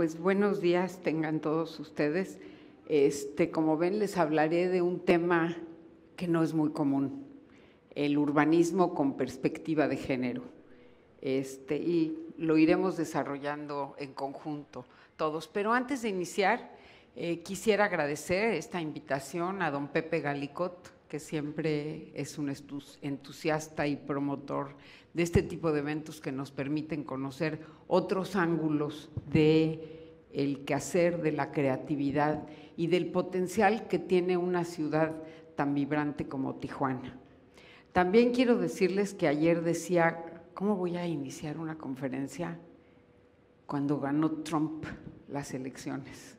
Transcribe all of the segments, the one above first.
Pues buenos días tengan todos ustedes. Este, como ven, les hablaré de un tema que no es muy común, el urbanismo con perspectiva de género. Este, y lo iremos desarrollando en conjunto todos. Pero antes de iniciar, eh, quisiera agradecer esta invitación a don Pepe Galicot, que siempre es un entusiasta y promotor de este tipo de eventos que nos permiten conocer otros ángulos de el quehacer, de la creatividad y del potencial que tiene una ciudad tan vibrante como Tijuana. También quiero decirles que ayer decía, ¿cómo voy a iniciar una conferencia cuando ganó Trump las elecciones?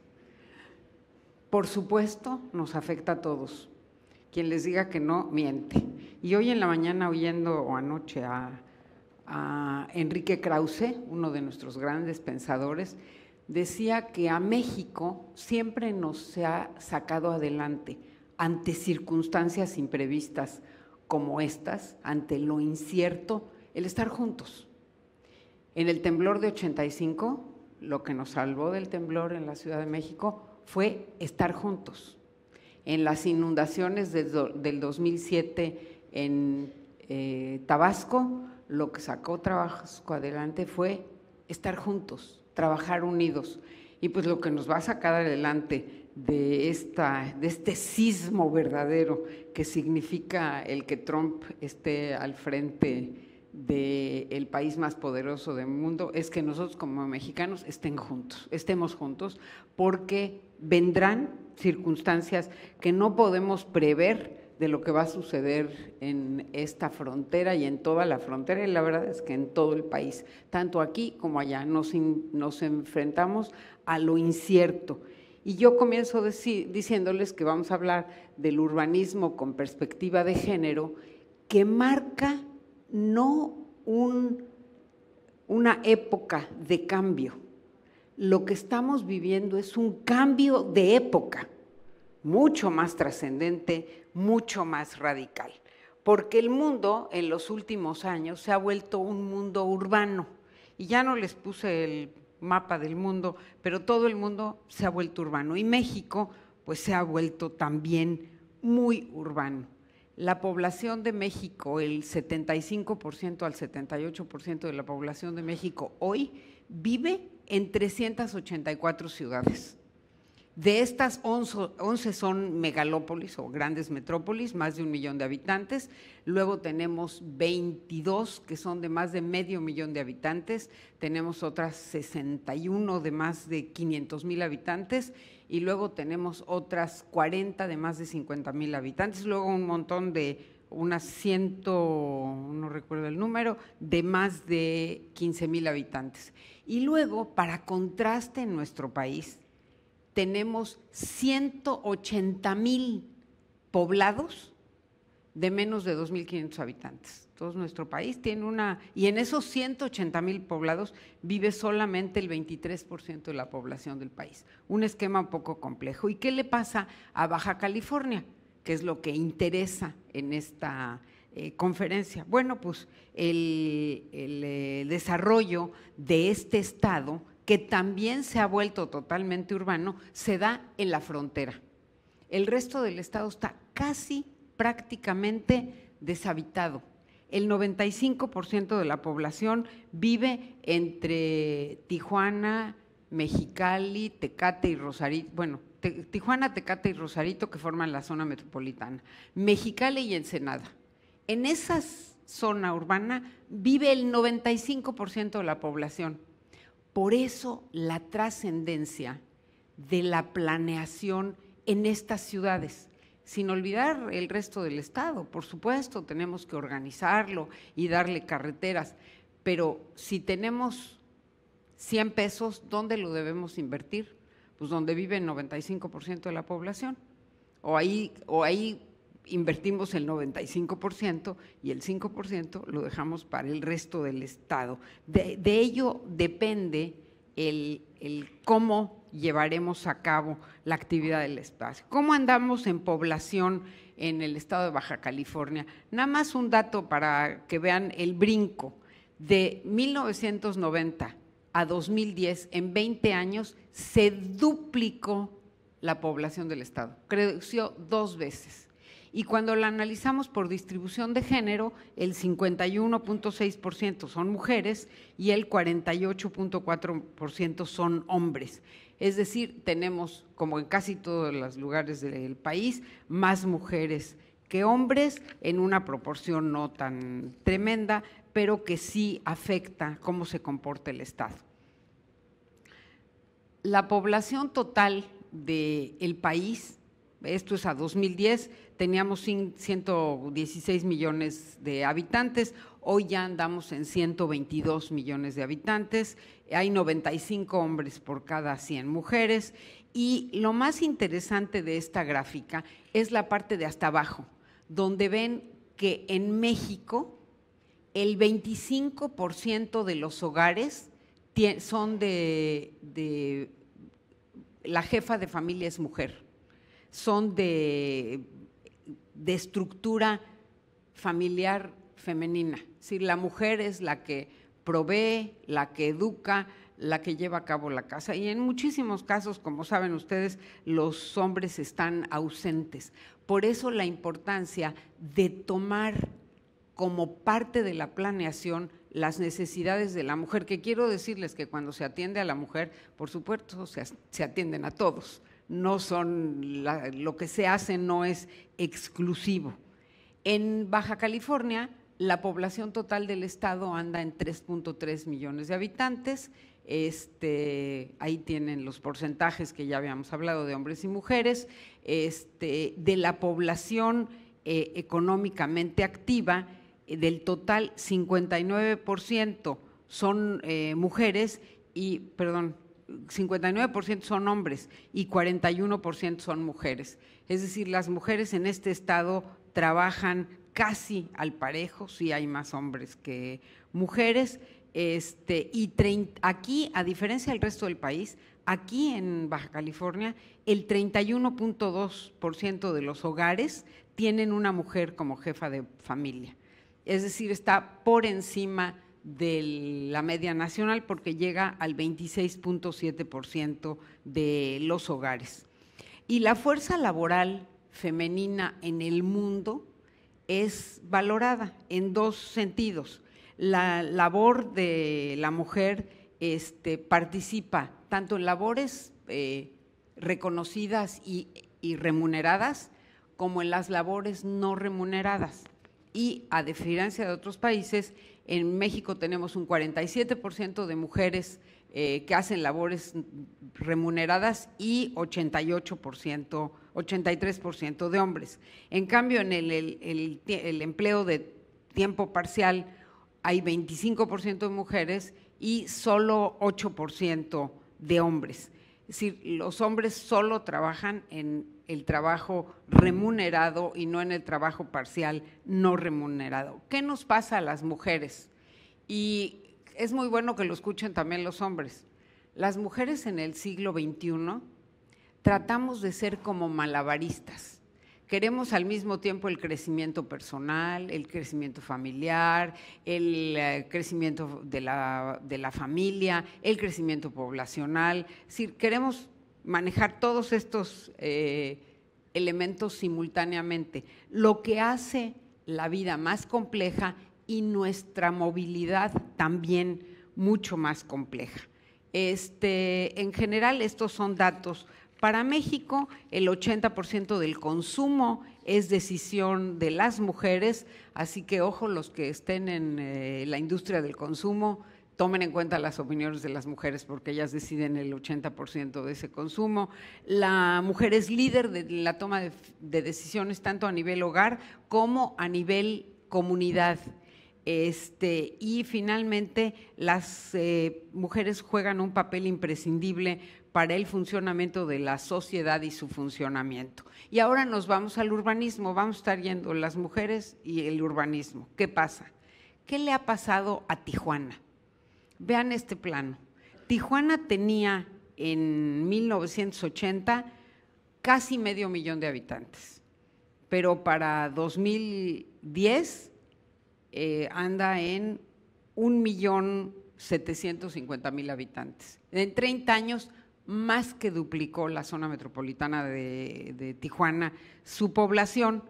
Por supuesto, nos afecta a todos, quien les diga que no, miente. Y hoy en la mañana, oyendo o anoche a, a Enrique Krause, uno de nuestros grandes pensadores, decía que a México siempre nos se ha sacado adelante ante circunstancias imprevistas como estas, ante lo incierto, el estar juntos. En el temblor de 85, lo que nos salvó del temblor en la Ciudad de México fue estar juntos en las inundaciones del 2007 en eh, Tabasco, lo que sacó Tabasco adelante fue estar juntos, trabajar unidos. Y pues lo que nos va a sacar adelante de, esta, de este sismo verdadero que significa el que Trump esté al frente del país más poderoso del mundo es que nosotros como mexicanos estén juntos, estemos juntos, porque vendrán circunstancias que no podemos prever de lo que va a suceder en esta frontera y en toda la frontera, y la verdad es que en todo el país, tanto aquí como allá, nos, enfrentamos a lo incierto. Y yo comienzo diciéndoles que vamos a hablar del urbanismo con perspectiva de género, que marca no una época de cambio, lo que estamos viviendo es un cambio de época, mucho más trascendente, mucho más radical, porque el mundo en los últimos años se ha vuelto un mundo urbano. Y ya no les puse el mapa del mundo, pero todo el mundo se ha vuelto urbano y México pues se ha vuelto también muy urbano. La población de México, el 75% al 78% de la población de México hoy vive en 384 ciudades. De estas 11, son megalópolis o grandes metrópolis, más de un millón de habitantes. Luego tenemos 22 que son de más de medio millón de habitantes. Tenemos otras 61 de más de 500 mil habitantes. Y luego tenemos otras 40 de más de 50 mil habitantes. Luego un montón de unas 100 no recuerdo el número, de más de 15 mil habitantes. Y luego, para contraste en nuestro país, tenemos 180 mil poblados de menos de 2.500 habitantes. Todo nuestro país tiene una... Y en esos 180 mil poblados vive solamente el 23% de la población del país. Un esquema un poco complejo. ¿Y qué le pasa a Baja California? Que es lo que interesa en esta eh, conferencia? Bueno, pues el, eh, desarrollo de este estado, que también se ha vuelto totalmente urbano, se da en la frontera. El resto del estado está casi prácticamente deshabitado. El 95% de la población vive entre Tijuana, Mexicali, Tecate y Rosarito, bueno, Tijuana, Tecate y Rosarito que forman la zona metropolitana, Mexicali y Ensenada en esa zona urbana vive el 95% de la población. Por eso la trascendencia de la planeación en estas ciudades, sin olvidar el resto del Estado. Por supuesto, tenemos que organizarlo y darle carreteras, pero si tenemos 100 pesos, ¿dónde lo debemos invertir? Pues donde vive el 95% de la población. O ahí, o ahí invertimos el 95% y el 5% lo dejamos para el resto del Estado. De, ello depende el, cómo llevaremos a cabo la actividad del espacio. ¿Cómo andamos en población en el estado de Baja California? Nada más un dato para que vean el brinco. De 1990 a 2010, en 20 años, se duplicó la población del estado. Creció dos veces y cuando la analizamos por distribución de género, el 51.6% son mujeres y el 48.4% son hombres. Es decir, tenemos, como en casi todos los lugares del país, más mujeres que hombres en una proporción no tan tremenda, pero que sí afecta cómo se comporta el Estado. La población total del país esto es a 2010, teníamos 116 millones de habitantes, hoy ya andamos en 122 millones de habitantes, hay 95 hombres por cada 100 mujeres y lo más interesante de esta gráfica es la parte de hasta abajo, donde ven que en México el 25% de los hogares son de, la jefa de familia es mujer son de, estructura familiar femenina. Si la mujer es la que provee, la que educa, la que lleva a cabo la casa. Y en muchísimos casos, como saben ustedes, los hombres están ausentes. Por eso la importancia de tomar como parte de la planeación las necesidades de la mujer, que quiero decirles que cuando se atiende a la mujer, por supuesto, se, atienden a todos, no son, lo que se hace no es exclusivo. En Baja California, la población total del estado anda en 3.3 millones de habitantes. Este, ahí tienen los porcentajes que ya habíamos hablado de hombres y mujeres. Este, de la población eh, económicamente activa, eh, del total 59% son eh, mujeres y, perdón, 59% son hombres y 41% son mujeres. Es decir, las mujeres en este estado trabajan casi al parejo, sí hay más hombres que mujeres, este, y aquí, a diferencia del resto del país, aquí en Baja California, el 31.2% de los hogares tienen una mujer como jefa de familia. Es decir, está por encima de la media nacional porque llega al 26.7% de los hogares. Y la fuerza laboral femenina en el mundo es valorada en dos sentidos. La labor de la mujer este, participa tanto en labores eh, reconocidas y, y remuneradas como en las labores no remuneradas. Y a diferencia de otros países, en México tenemos un 47% de mujeres eh, que hacen labores remuneradas y 88%, 83% de hombres. En cambio, en el, el empleo de tiempo parcial hay 25% de mujeres y solo 8% de hombres. Es decir, los hombres solo trabajan en el trabajo remunerado y no en el trabajo parcial no remunerado. ¿Qué nos pasa a las mujeres? Y es muy bueno que lo escuchen también los hombres. Las mujeres en el siglo XXI tratamos de ser como malabaristas. Queremos al mismo tiempo el crecimiento personal, el crecimiento familiar, el eh, crecimiento de la, familia, el crecimiento poblacional. queremos manejar todos estos eh, elementos simultáneamente, lo que hace la vida más compleja y nuestra movilidad también mucho más compleja. Este, en general, estos son datos. Para México, el 80% del consumo es decisión de las mujeres, así que ojo los que estén en eh, la industria del consumo, tomen en cuenta las opiniones de las mujeres porque ellas deciden el 80% de ese consumo. La mujer es líder de la toma de, decisiones tanto a nivel hogar como a nivel comunidad. Este, y finalmente, las eh, mujeres juegan un papel imprescindible para el funcionamiento de la sociedad y su funcionamiento. Y ahora nos vamos al urbanismo, vamos a estar yendo las mujeres y el urbanismo. ¿Qué pasa? ¿Qué le ha pasado a Tijuana? Vean este plano. Tijuana tenía en 1980 casi medio millón de habitantes, pero para 2010 eh, anda en un millón mil habitantes. En 30 años más que duplicó la zona metropolitana de Tijuana su población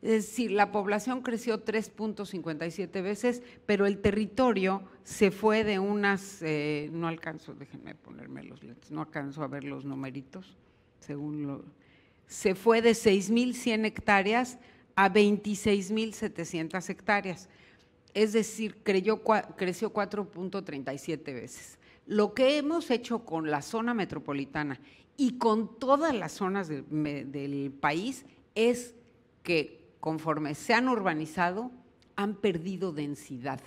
es decir, la población creció 3.57 veces, pero el territorio se fue de unas, eh, no alcanzo, déjenme ponerme los lentes, no alcanzo a ver los numeritos, según lo, se fue de 6.100 hectáreas a 26.700 hectáreas, es decir, creció 4.37 veces. Lo que hemos hecho con la zona metropolitana y con todas las zonas del país es que conforme se han urbanizado, han perdido densidad.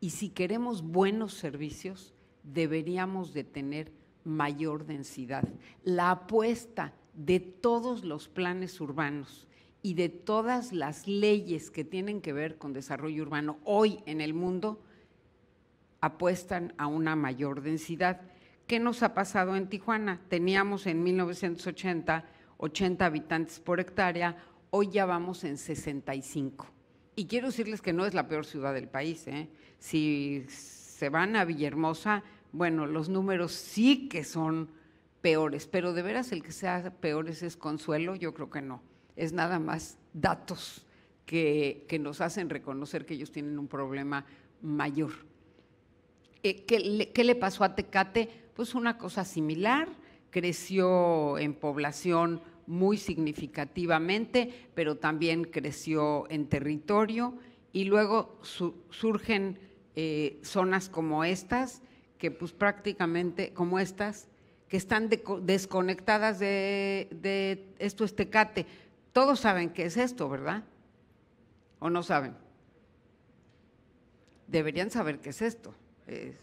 Y si queremos buenos servicios, deberíamos de tener mayor densidad. La apuesta de todos los planes urbanos y de todas las leyes que tienen que ver con desarrollo urbano hoy en el mundo apuestan a una mayor densidad. ¿Qué nos ha pasado en Tijuana? Teníamos en 1980 80 habitantes por hectárea, hoy ya vamos en 65. Y quiero decirles que no es la peor ciudad del país. ¿eh? Si se van a Villahermosa, bueno, los números sí que son peores, pero de veras el que sea peor es consuelo, yo creo que no. Es nada más datos que, nos hacen reconocer que ellos tienen un problema mayor. Eh, le, ¿Qué le pasó a Tecate? Pues una cosa similar, creció en población muy significativamente, pero también creció en territorio y luego surgen eh, zonas como estas, que pues prácticamente como estas, que están desconectadas de, de esto estecate. Todos saben qué es esto, ¿verdad? ¿O no saben? Deberían saber qué es esto. Es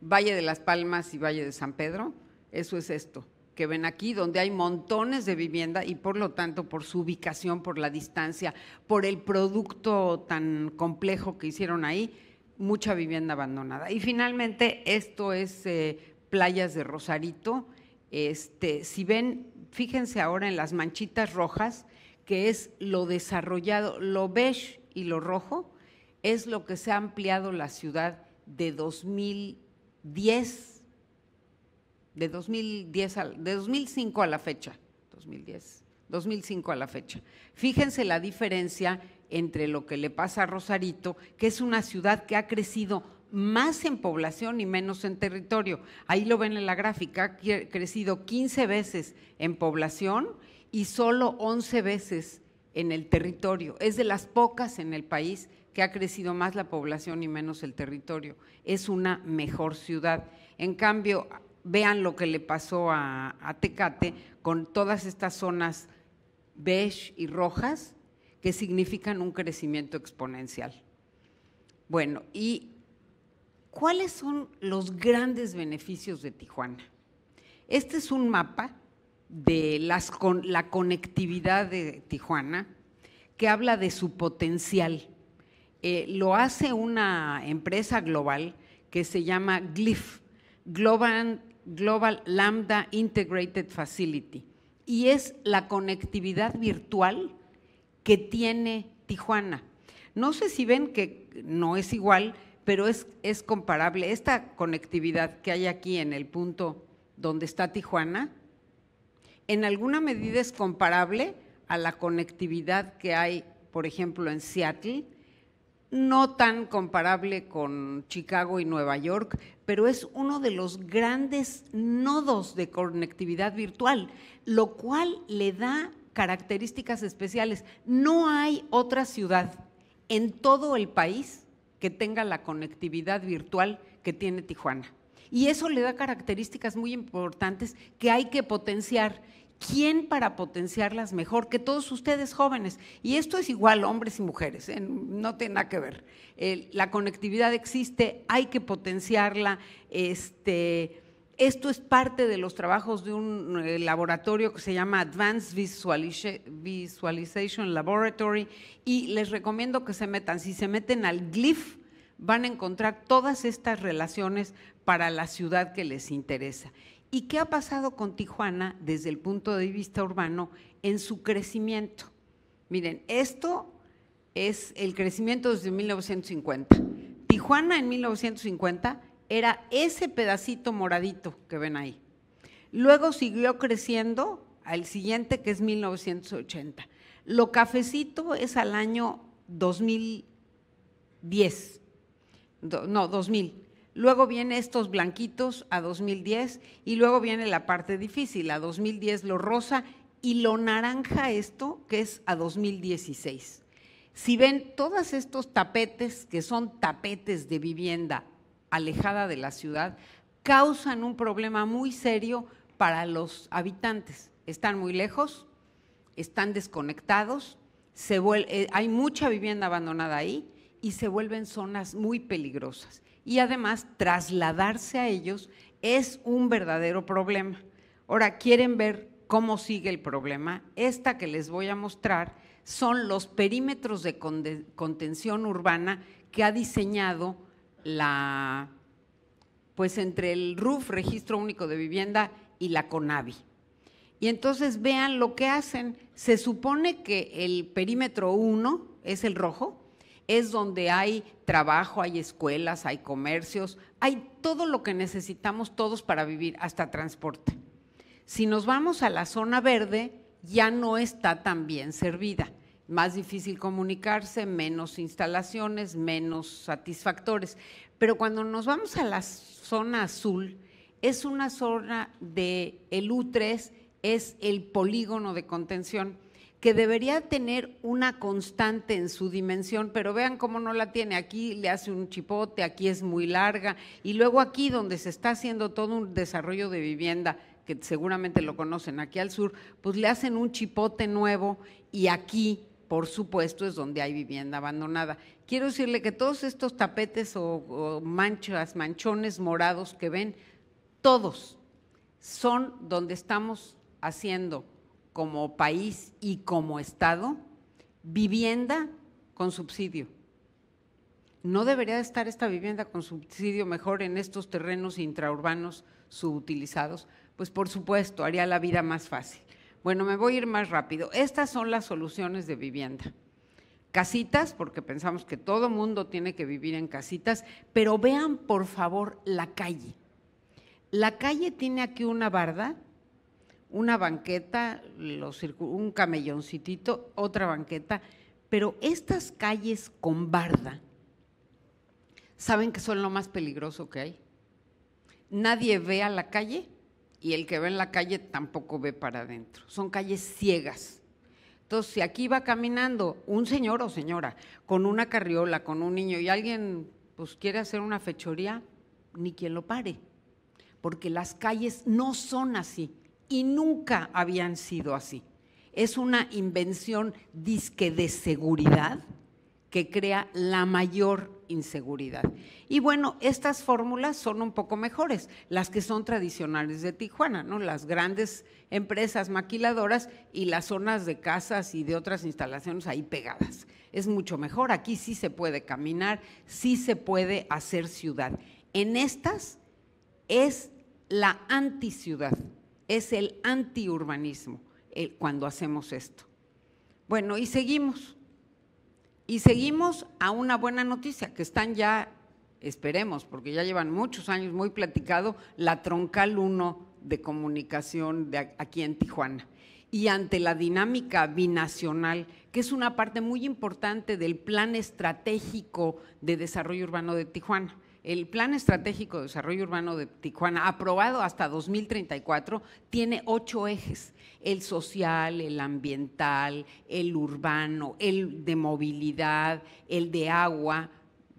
Valle de las Palmas y Valle de San Pedro, eso es esto que ven aquí, donde hay montones de vivienda y por lo tanto por su ubicación, por la distancia, por el producto tan complejo que hicieron ahí, mucha vivienda abandonada. Y finalmente, esto es eh, playas de Rosarito. Este, si ven, fíjense ahora en las manchitas rojas, que es lo desarrollado, lo beige y lo rojo, es lo que se ha ampliado la ciudad de 2010 de 2010 de 2005 a la fecha, 2010, 2005 a la fecha. Fíjense la diferencia entre lo que le pasa a Rosarito, que es una ciudad que ha crecido más en población y menos en territorio. Ahí lo ven en la gráfica, ha crecido 15 veces en población y solo 11 veces en el territorio. Es de las pocas en el país que ha crecido más la población y menos el territorio. Es una mejor ciudad. En cambio, vean lo que le pasó a, Tecate con todas estas zonas beige y rojas que significan un crecimiento exponencial. Bueno, ¿y cuáles son los grandes beneficios de Tijuana? Este es un mapa de las, la conectividad de Tijuana que habla de su potencial. Eh, lo hace una empresa global que se llama Glyph, Global Global Lambda Integrated Facility. Y es la conectividad virtual que tiene Tijuana. No sé si ven que no es igual, pero es, es comparable. Esta conectividad que hay aquí en el punto donde está Tijuana, en alguna medida es comparable a la conectividad que hay, por ejemplo, en Seattle no tan comparable con Chicago y Nueva York, pero es uno de los grandes nodos de conectividad virtual, lo cual le da características especiales. No hay otra ciudad en todo el país que tenga la conectividad virtual que tiene Tijuana. Y eso le da características muy importantes que hay que potenciar quién para potenciarlas mejor que todos ustedes jóvenes. Y esto es igual, hombres y mujeres, ¿eh? no tiene nada que ver. la conectividad existe, hay que potenciarla. Este, esto es parte de los trabajos de un eh, laboratorio que se llama Advanced Visualization Laboratory y les recomiendo que se metan. Si se meten al GLIF, van a encontrar todas estas relaciones para la ciudad que les interesa. ¿Y qué ha pasado con Tijuana desde el punto de vista urbano en su crecimiento? Miren, esto es el crecimiento desde 1950. Tijuana en 1950 era ese pedacito moradito que ven ahí. Luego siguió creciendo al siguiente que es 1980. Lo cafecito es al año 2010, no, 2000. Luego viene estos blanquitos a 2010 y luego viene la parte difícil, a 2010 lo rosa y lo naranja esto que es a 2016. Si ven todos estos tapetes, que son tapetes de vivienda alejada de la ciudad, causan un problema muy serio para los habitantes. Están muy lejos, están desconectados, eh, hay mucha vivienda abandonada ahí y se vuelven zonas muy peligrosas y además trasladarse a ellos es un verdadero problema. Ahora, ¿quieren ver cómo sigue el problema? Esta que les voy a mostrar son los perímetros de contención urbana que ha diseñado la, pues entre el RUF, Registro Único de Vivienda, y la CONAVI. Y entonces vean lo que hacen. Se supone que el perímetro 1 es el rojo, es donde hay trabajo, hay escuelas, hay comercios, hay todo lo que necesitamos todos para vivir, hasta transporte. Si nos vamos a la zona verde, ya no está tan bien servida. Más difícil comunicarse, menos instalaciones, menos satisfactores. Pero cuando nos vamos a la zona azul, es una zona de el U3, es el polígono de contención que debería tener una constante en su dimensión, pero vean cómo no la tiene. Aquí le hace un chipote, aquí es muy larga, y luego aquí donde se está haciendo todo un desarrollo de vivienda, que seguramente lo conocen aquí al sur, pues le hacen un chipote nuevo y aquí, por supuesto, es donde hay vivienda abandonada. Quiero decirle que todos estos tapetes o, manchas, manchones morados que ven, todos son donde estamos haciendo como país y como Estado, vivienda con subsidio. ¿No debería estar esta vivienda con subsidio mejor en estos terrenos intraurbanos subutilizados? Pues por supuesto, haría la vida más fácil. Bueno, me voy a ir más rápido. Estas son las soluciones de vivienda. Casitas, porque pensamos que todo mundo tiene que vivir en casitas, pero vean por favor la calle. La calle tiene aquí una barda una banqueta, un camelloncito, otra banqueta, pero estas calles con barda, saben que son lo más peligroso que hay. Nadie ve a la calle y el que ve en la calle tampoco ve para adentro. Son calles ciegas. Entonces, si aquí va caminando un señor o señora con una carriola, con un niño y alguien pues quiere hacer una fechoría, ni quien lo pare, porque las calles no son así y nunca habían sido así. Es una invención disque de seguridad que crea la mayor inseguridad. Y bueno, estas fórmulas son un poco mejores, las que son tradicionales de Tijuana, ¿no? Las grandes empresas maquiladoras y las zonas de casas y de otras instalaciones ahí pegadas. Es mucho mejor, aquí sí se puede caminar, sí se puede hacer ciudad. En estas es la anti-ciudad es el antiurbanismo cuando hacemos esto. Bueno, y seguimos. Y seguimos a una buena noticia, que están ya, esperemos, porque ya llevan muchos años muy platicado, la troncal 1 de comunicación de aquí en Tijuana. Y ante la dinámica binacional, que es una parte muy importante del plan estratégico de desarrollo urbano de Tijuana el Plan Estratégico de Desarrollo Urbano de Tijuana, aprobado hasta 2034, tiene ocho ejes, el social, el ambiental, el urbano, el de movilidad, el de agua,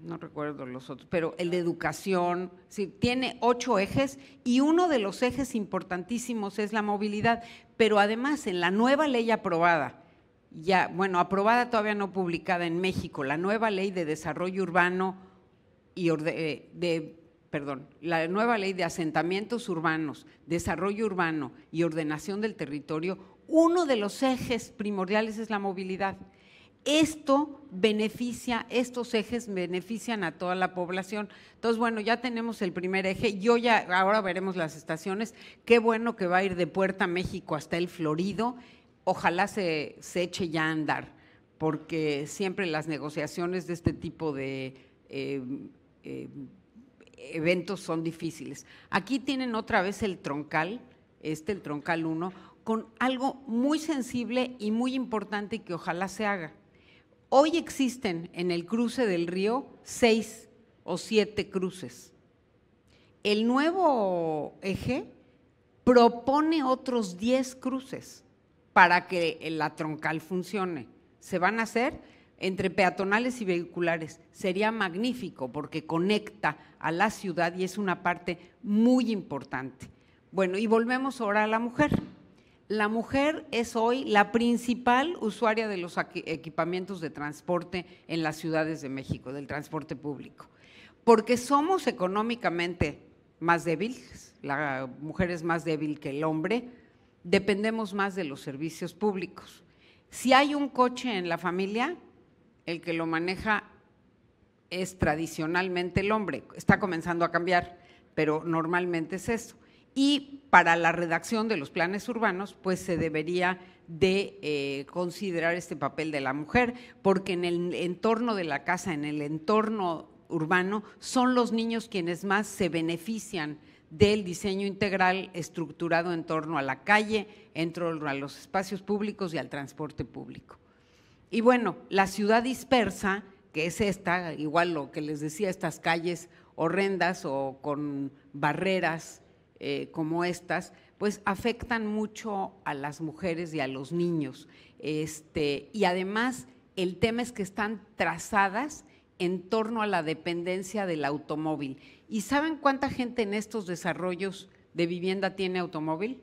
no recuerdo los otros, pero el de educación, tiene ocho ejes y uno de los ejes importantísimos es la movilidad, pero además en la nueva ley aprobada, ya, bueno, aprobada todavía no publicada en México, la nueva ley de desarrollo urbano y eh, de perdón, la nueva ley de asentamientos urbanos, desarrollo urbano y ordenación del territorio, uno de los ejes primordiales es la movilidad. Esto beneficia, estos ejes benefician a toda la población. Entonces, bueno, ya tenemos el primer eje. Yo ya, ahora veremos las estaciones. Qué bueno que va a ir de Puerta México hasta el Florido. Ojalá se, eche ya a andar, porque siempre las negociaciones de este tipo de eh, eh, eventos son difíciles. Aquí tienen otra vez el troncal, este, el troncal 1, con algo muy sensible y muy importante que ojalá se haga. Hoy existen en el cruce del río seis o siete cruces. El nuevo eje propone otros diez cruces para que la troncal funcione. Se van a hacer entre peatonales y vehiculares. Sería magnífico porque conecta a la ciudad y es una parte muy importante. Bueno, y volvemos ahora a la mujer. La mujer es hoy la principal usuaria de los equipamientos de transporte en las ciudades de México, del transporte público, porque somos económicamente más débiles, la mujer es más débil que el hombre, dependemos más de los servicios públicos. Si hay un coche en la familia, el que lo maneja es tradicionalmente el hombre. Está comenzando a cambiar, pero normalmente es eso. Y para la redacción de los planes urbanos, pues se debería de eh, considerar este papel de la mujer, porque en el entorno de la casa, en el entorno urbano, son los niños quienes más se benefician del diseño integral estructurado en torno a la calle, en torno a los espacios públicos y al transporte público. Y bueno, la ciudad dispersa, que es esta, igual lo que les decía, estas calles horrendas o con barreras eh, como estas, pues afectan mucho a las mujeres y a los niños. Este, y además el tema es que están trazadas en torno a la dependencia del automóvil. ¿Y saben cuánta gente en estos desarrollos de vivienda tiene automóvil?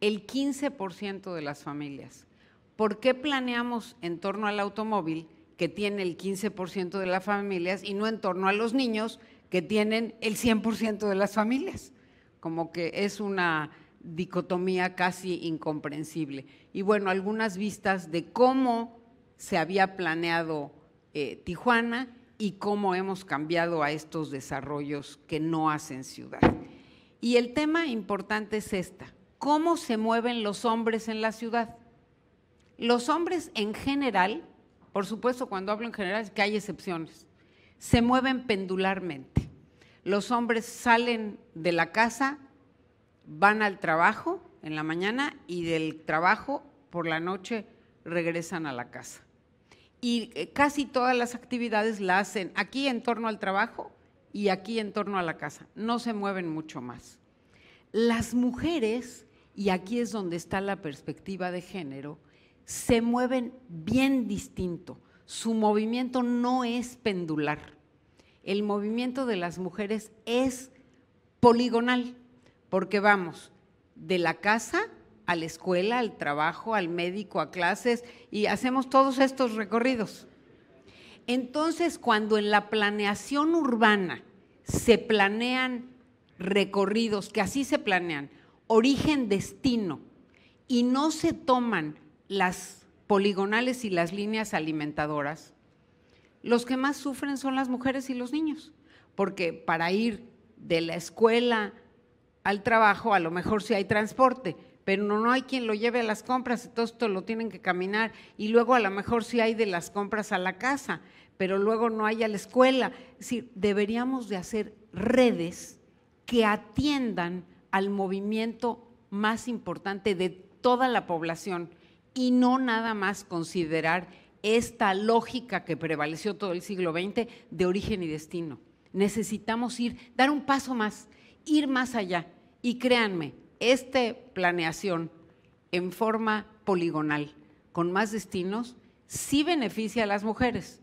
El 15% de las familias. ¿por qué planeamos en torno al automóvil que tiene el 15% de las familias y no en torno a los niños que tienen el 100% de las familias? Como que es una dicotomía casi incomprensible. Y bueno, algunas vistas de cómo se había planeado eh, Tijuana y cómo hemos cambiado a estos desarrollos que no hacen ciudad. Y el tema importante es esta, ¿cómo se mueven los hombres en la ciudad? Los hombres en general, por supuesto cuando hablo en general es que hay excepciones, se mueven pendularmente. Los hombres salen de la casa, van al trabajo en la mañana y del trabajo por la noche regresan a la casa. Y eh, casi todas las actividades las hacen aquí en torno al trabajo y aquí en torno a la casa. No se mueven mucho más. Las mujeres, y aquí es donde está la perspectiva de género, se mueven bien distinto. Su movimiento no es pendular. El movimiento de las mujeres es poligonal, porque vamos de la casa a la escuela, al trabajo, al médico, a clases y hacemos todos estos recorridos. Entonces, cuando en la planeación urbana se planean recorridos, que así se planean, origen-destino, y no se toman las poligonales y las líneas alimentadoras, los que más sufren son las mujeres y los niños, porque para ir de la escuela al trabajo a lo mejor sí hay transporte, pero no hay quien lo lleve a las compras, y todo lo tienen que caminar y luego a lo mejor sí hay de las compras a la casa, pero luego no hay a la escuela. Es deberíamos de hacer redes que atiendan al movimiento más importante de toda la población, y no nada más considerar esta lógica que prevaleció todo el siglo XX de origen y destino. Necesitamos ir, dar un paso más, ir más allá. Y créanme, esta planeación en forma poligonal, con más destinos, sí beneficia a las mujeres,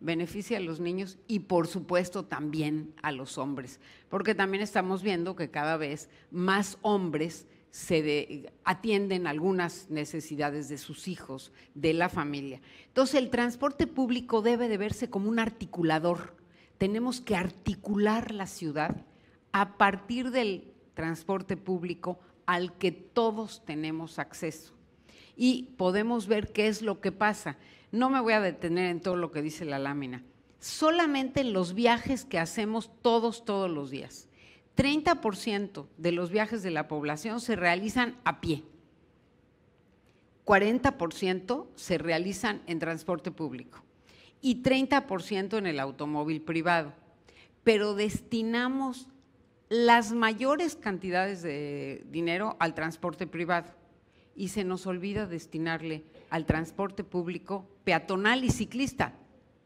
beneficia a los niños y por supuesto también a los hombres, porque también estamos viendo que cada vez más hombres se atienden algunas necesidades de sus hijos, de la familia. Entonces el transporte público debe de verse como un articulador. Tenemos que articular la ciudad a partir del transporte público al que todos tenemos acceso. Y podemos ver qué es lo que pasa. No me voy a detener en todo lo que dice la lámina. Solamente en los viajes que hacemos todos, todos los días 30% de los viajes de la población se realizan a pie, 40% se realizan en transporte público y 30% en el automóvil privado. Pero destinamos las mayores cantidades de dinero al transporte privado y se nos olvida destinarle al transporte público peatonal y ciclista,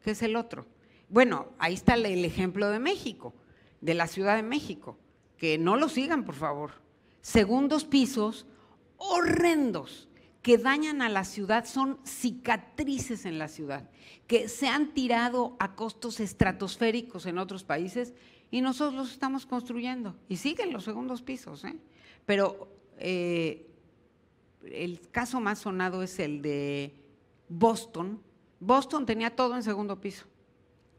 que es el otro. Bueno, ahí está el ejemplo de México de la Ciudad de México, que no lo sigan, por favor. Segundos pisos horrendos que dañan a la ciudad, son cicatrices en la ciudad, que se han tirado a costos estratosféricos en otros países y nosotros los estamos construyendo. Y siguen los segundos pisos, ¿eh? Pero eh, el caso más sonado es el de Boston. Boston tenía todo en segundo piso.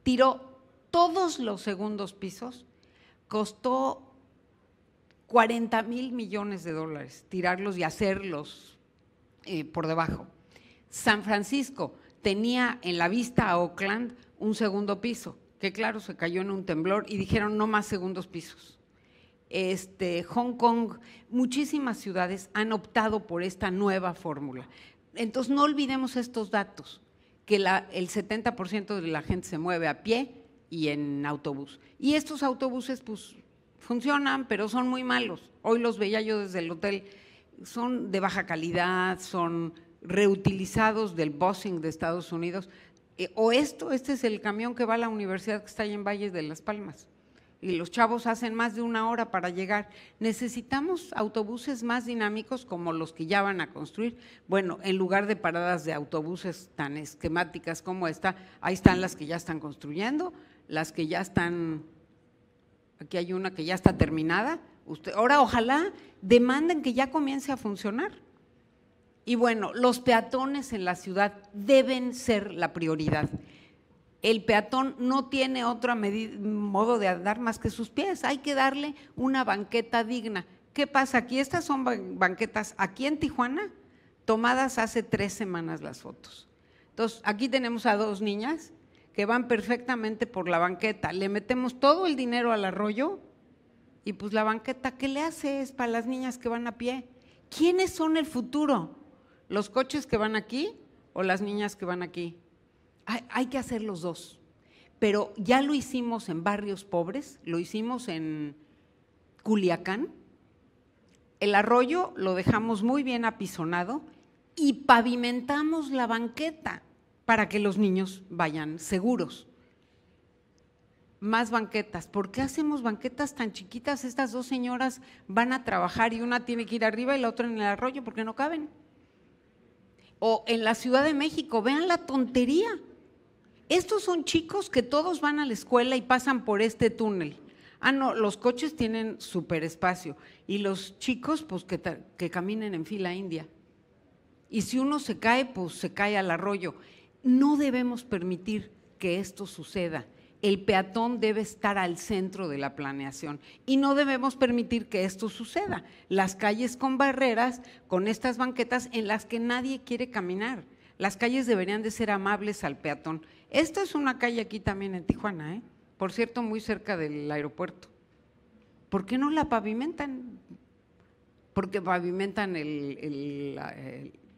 Tiró todos los segundos pisos costó 40 mil millones de dólares tirarlos y hacerlos eh, por debajo. San Francisco tenía en la vista a Oakland un segundo piso, que claro, se cayó en un temblor y dijeron no más segundos pisos. Este, Hong Kong, muchísimas ciudades han optado por esta nueva fórmula. Entonces no olvidemos estos datos, que el 70% de la gente se mueve a pie, y en autobús. Y estos autobuses, pues, funcionan, pero son muy malos. Hoy los veía yo desde el hotel. Son de baja calidad, son reutilizados del busing de Estados Unidos. Eh, o esto, este es el camión que va a la universidad que está ahí en Valles de las Palmas. Y los chavos hacen más de una hora para llegar. Necesitamos autobuses más dinámicos como los que ya van a construir. Bueno, en lugar de paradas de autobuses tan esquemáticas como esta, ahí están las que ya están construyendo, las que ya están, aquí hay una que ya está terminada. Usted, ahora ojalá demanden que ya comience a funcionar. Y bueno, los peatones en la ciudad deben ser la prioridad. El peatón no tiene otro modo de andar más que sus pies. Hay que darle una banqueta digna. ¿Qué pasa aquí? Estas son banquetas aquí en Tijuana, tomadas hace tres semanas las fotos. Entonces, aquí tenemos a dos niñas que van perfectamente por la banqueta. Le metemos todo el dinero al arroyo y pues la banqueta, ¿qué le hace? Es para las niñas que van a pie. ¿Quiénes son el futuro? ¿Los coches que van aquí o las niñas que van aquí? Hay, que hacer los dos. Pero ya lo hicimos en barrios pobres, lo hicimos en Culiacán. El arroyo lo dejamos muy bien apisonado y pavimentamos la banqueta para que los niños vayan seguros. Más banquetas. ¿Por qué hacemos banquetas tan chiquitas? Estas dos señoras van a trabajar y una tiene que ir arriba y la otra en el arroyo porque no caben. O en la Ciudad de México, vean la tontería. Estos son chicos que todos van a la escuela y pasan por este túnel. Ah, no, los coches tienen súper espacio y los chicos, pues que, que caminen en fila india. Y si uno se cae, pues se cae al arroyo. No debemos permitir que esto suceda. El peatón debe estar al centro de la planeación y no debemos permitir que esto suceda. Las calles con barreras, con estas banquetas en las que nadie quiere caminar. Las calles deberían de ser amables al peatón. Esta es una calle aquí también en Tijuana, ¿eh? por cierto, muy cerca del aeropuerto. ¿Por qué no la pavimentan? Porque pavimentan el,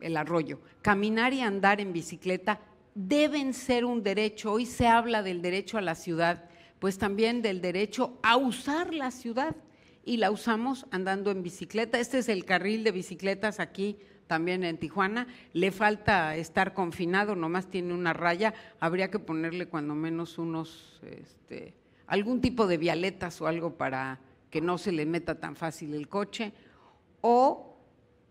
el arroyo. Caminar y andar en bicicleta deben ser un derecho. Hoy se habla del derecho a la ciudad, pues también del derecho a usar la ciudad y la usamos andando en bicicleta. Este es el carril de bicicletas aquí también en Tijuana. Le falta estar confinado, nomás tiene una raya. Habría que ponerle cuando menos unos, este, algún tipo de vialetas o algo para que no se le meta tan fácil el coche. O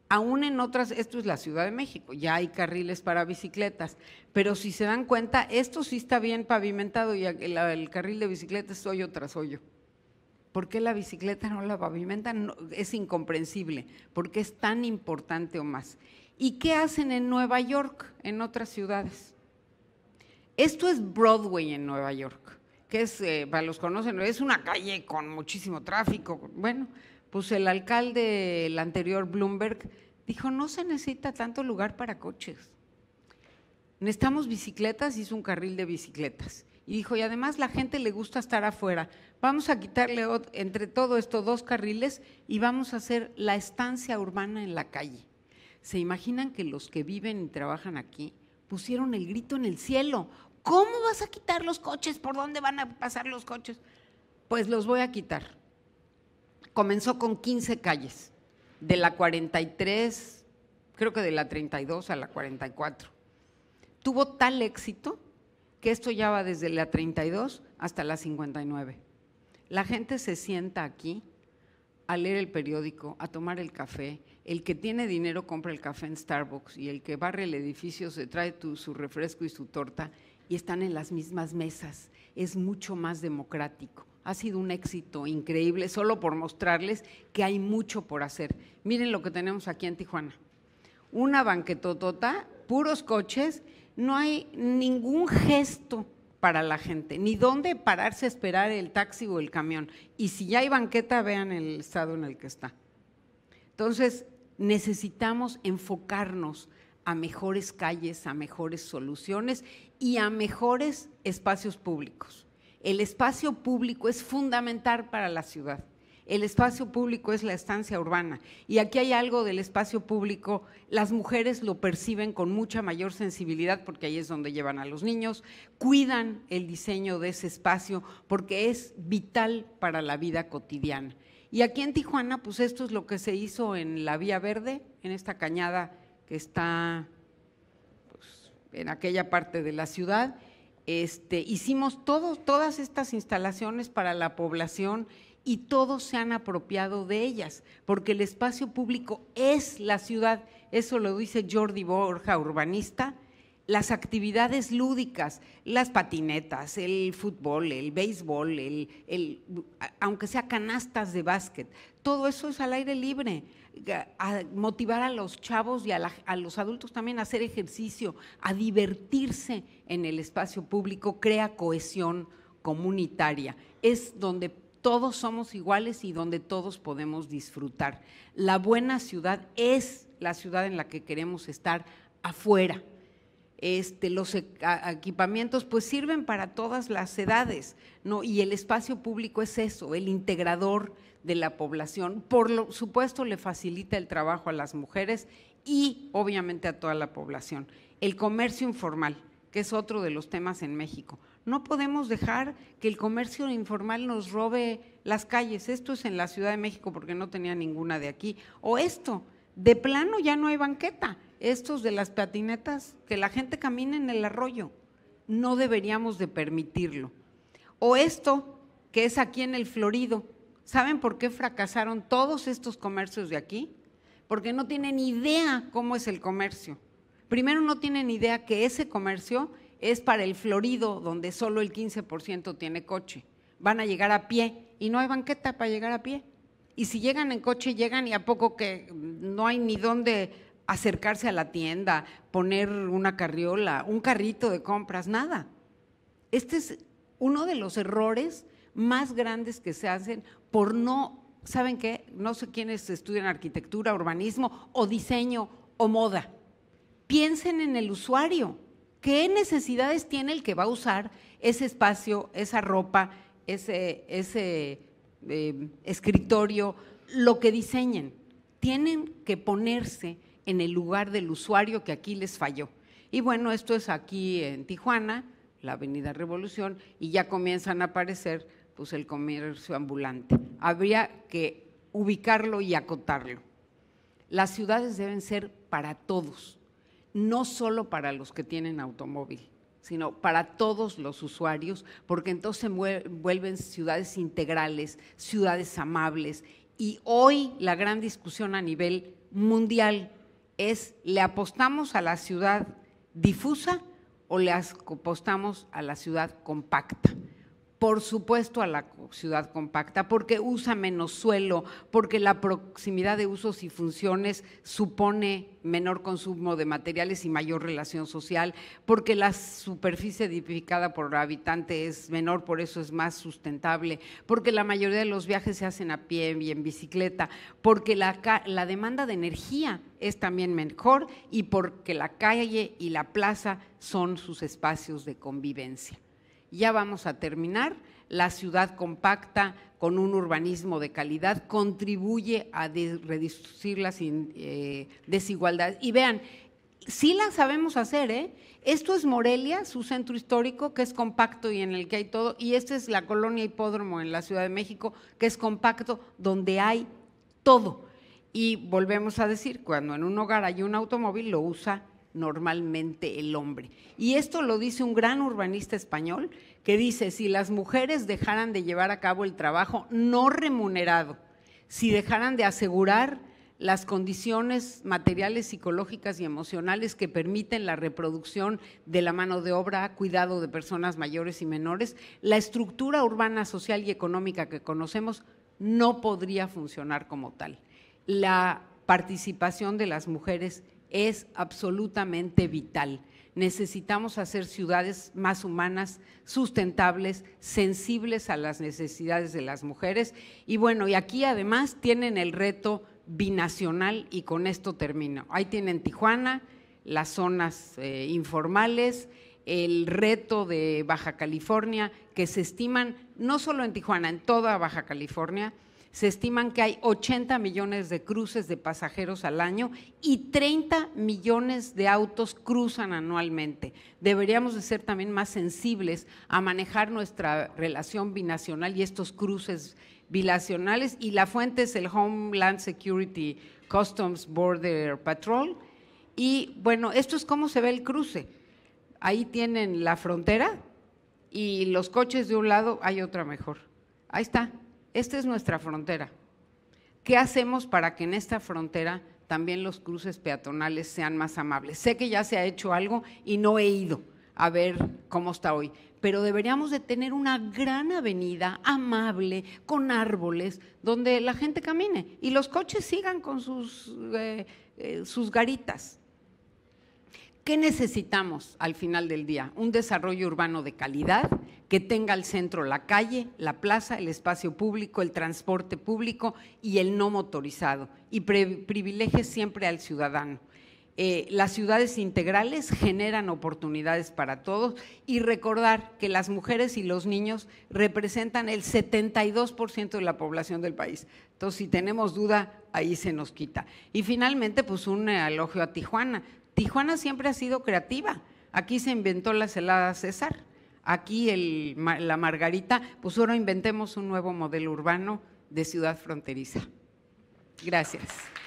aún en otras, esto es la Ciudad de México, ya hay carriles para bicicletas, pero si se dan cuenta, esto sí está bien pavimentado y el, carril de bicicletas es hoyo tras hoyo. ¿Por qué la bicicleta no la pavimenta es incomprensible, porque es tan importante o más. ¿Y qué hacen en Nueva York, en otras ciudades? Esto es Broadway en Nueva York, que es, eh, para los conocen, es una calle con muchísimo tráfico, bueno, pues el alcalde, el anterior Bloomberg, dijo, no se necesita tanto lugar para coches. Necesitamos bicicletas, hizo un carril de bicicletas. Y dijo, y además la gente le gusta estar afuera. Vamos a quitarle entre todo esto dos carriles y vamos a hacer la estancia urbana en la calle. ¿Se imaginan que los que viven y trabajan aquí pusieron el grito en el cielo? ¿Cómo vas a quitar los coches? ¿Por dónde van a pasar los coches? Pues los voy a quitar comenzó con 15 calles, de la 43, creo que de la 32 a la 44. Tuvo tal éxito que esto ya va desde la 32 hasta la 59. La gente se sienta aquí a leer el periódico, a tomar el café. El que tiene dinero compra el café en Starbucks y el que barre el edificio se trae su refresco y su torta y están en las mismas mesas. Es mucho más democrático ha sido un éxito increíble, solo por mostrarles que hay mucho por hacer. Miren lo que tenemos aquí en Tijuana. Una banquetotota, puros coches, no hay ningún gesto para la gente, ni dónde pararse a esperar el taxi o el camión. Y si ya hay banqueta, vean el estado en el que está. Entonces, necesitamos enfocarnos a mejores calles, a mejores soluciones y a mejores espacios públicos. El espacio público es fundamental para la ciudad. El espacio público es la estancia urbana. Y aquí hay algo del espacio público, las mujeres lo perciben con mucha mayor sensibilidad porque ahí es donde llevan a los niños, cuidan el diseño de ese espacio porque es vital para la vida cotidiana. Y aquí en Tijuana, pues esto es lo que se hizo en la Vía Verde, en esta cañada que está pues, en aquella parte de la ciudad este, hicimos todas estas instalaciones para la población y todos se han apropiado de ellas, porque el espacio público es la ciudad. Eso lo dice Jordi Borja, urbanista, las actividades lúdicas, las patinetas, el fútbol, el béisbol, el, aunque sea canastas de básquet, todo eso es al aire libre. A motivar a los chavos y a, a, los adultos también a hacer ejercicio, a divertirse en el espacio público, crea cohesión comunitaria. Es donde todos somos iguales y donde todos podemos disfrutar. La buena ciudad es la ciudad en la que queremos estar afuera este, los e, equipamientos pues sirven para todas las edades, ¿no? Y el espacio público es eso, el integrador de la población. Por lo supuesto le facilita el trabajo a las mujeres y obviamente a toda la población. El comercio informal, que es otro de los temas en México. No podemos dejar que el comercio informal nos robe las calles. Esto es en la Ciudad de México porque no tenía ninguna de aquí. O esto, de plano ya no hay banqueta estos de las patinetas, que la gente camine en el arroyo. No deberíamos de permitirlo. O esto, que es aquí en el Florido. ¿Saben por qué fracasaron todos estos comercios de aquí? Porque no tienen idea cómo es el comercio. Primero no tienen idea que ese comercio es para el Florido, donde solo el 15% tiene coche. Van a llegar a pie y no hay banqueta para llegar a pie. Y si llegan en coche, llegan y a poco que no hay ni dónde acercarse a la tienda, poner una carriola, un carrito de compras, nada. Este es uno de los errores más grandes que se hacen por no, ¿saben qué? No sé quiénes estudian arquitectura, urbanismo o diseño o moda. Piensen en el usuario. ¿Qué necesidades tiene el que va a usar ese espacio, esa ropa, ese, eh, escritorio, lo que diseñen? Tienen que ponerse en el lugar del usuario que aquí les falló. Y bueno, esto es aquí en Tijuana, la Avenida Revolución, y ya comienzan a aparecer pues, el comercio ambulante. Habría que ubicarlo y acotarlo. Las ciudades deben ser para todos, no solo para los que tienen automóvil, sino para todos los usuarios, porque entonces se vuelven ciudades integrales, ciudades amables. Y hoy la gran discusión a nivel mundial es, ¿le apostamos a la ciudad difusa o le apostamos a la ciudad compacta? por supuesto a la ciudad compacta, porque usa menos suelo, porque la proximidad de usos y funciones supone menor consumo de materiales y mayor relación social, porque la superficie edificada por habitante es menor, por eso es más sustentable, porque la mayoría de los viajes se hacen a pie y en bicicleta, porque la, la demanda de energía es también mejor y porque la calle y la plaza son sus espacios de convivencia ya vamos a terminar, la ciudad compacta con un urbanismo de calidad contribuye a reducir las eh, desigualdades. Y vean, sí la sabemos hacer, ¿eh? Esto es Morelia, su centro histórico, que es compacto y en el que hay todo, y esta es la colonia hipódromo en la Ciudad de México, que es compacto, donde hay todo. Y volvemos a decir, cuando en un hogar hay un automóvil, lo usa normalmente el hombre. Y esto lo dice un gran urbanista español que dice, si las mujeres dejaran de llevar a cabo el trabajo no remunerado, si dejaran de asegurar las condiciones materiales, psicológicas y emocionales que permiten la reproducción de la mano de obra, cuidado de personas mayores y menores, la estructura urbana, social y económica que conocemos no podría funcionar como tal. La participación de las mujeres es absolutamente vital. Necesitamos hacer ciudades más humanas, sustentables, sensibles a las necesidades de las mujeres. Y bueno, y aquí además tienen el reto binacional y con esto termino. Ahí tienen Tijuana, las zonas eh, informales, el reto de Baja California, que se estiman no solo en Tijuana, en toda Baja California, se estiman que hay 80 millones de cruces de pasajeros al año y 30 millones de autos cruzan anualmente. Deberíamos de ser también más sensibles a manejar nuestra relación binacional y estos cruces bilacionales y la fuente es el Homeland Security Customs Border Patrol. Y bueno, esto es cómo se ve el cruce. Ahí tienen la frontera y los coches de un lado hay otra mejor. Ahí está, esta es nuestra frontera. ¿Qué hacemos para que en esta frontera también los cruces peatonales sean más amables? Sé que ya se ha hecho algo y no he ido a ver cómo está hoy, pero deberíamos de tener una gran avenida amable, con árboles, donde la gente camine y los coches sigan con sus, eh, eh, sus garitas. ¿Qué necesitamos al final del día? Un desarrollo urbano de calidad que tenga al centro la calle, la plaza, el espacio público, el transporte público y el no motorizado, y privilegie siempre al ciudadano. Eh, las ciudades integrales generan oportunidades para todos y recordar que las mujeres y los niños representan el 72% de la población del país. Entonces, si tenemos duda, ahí se nos quita. Y finalmente, pues un elogio a Tijuana. Tijuana siempre ha sido creativa. Aquí se inventó la celada César aquí la Margarita, pues ahora inventemos un nuevo modelo urbano de ciudad fronteriza. Gracias.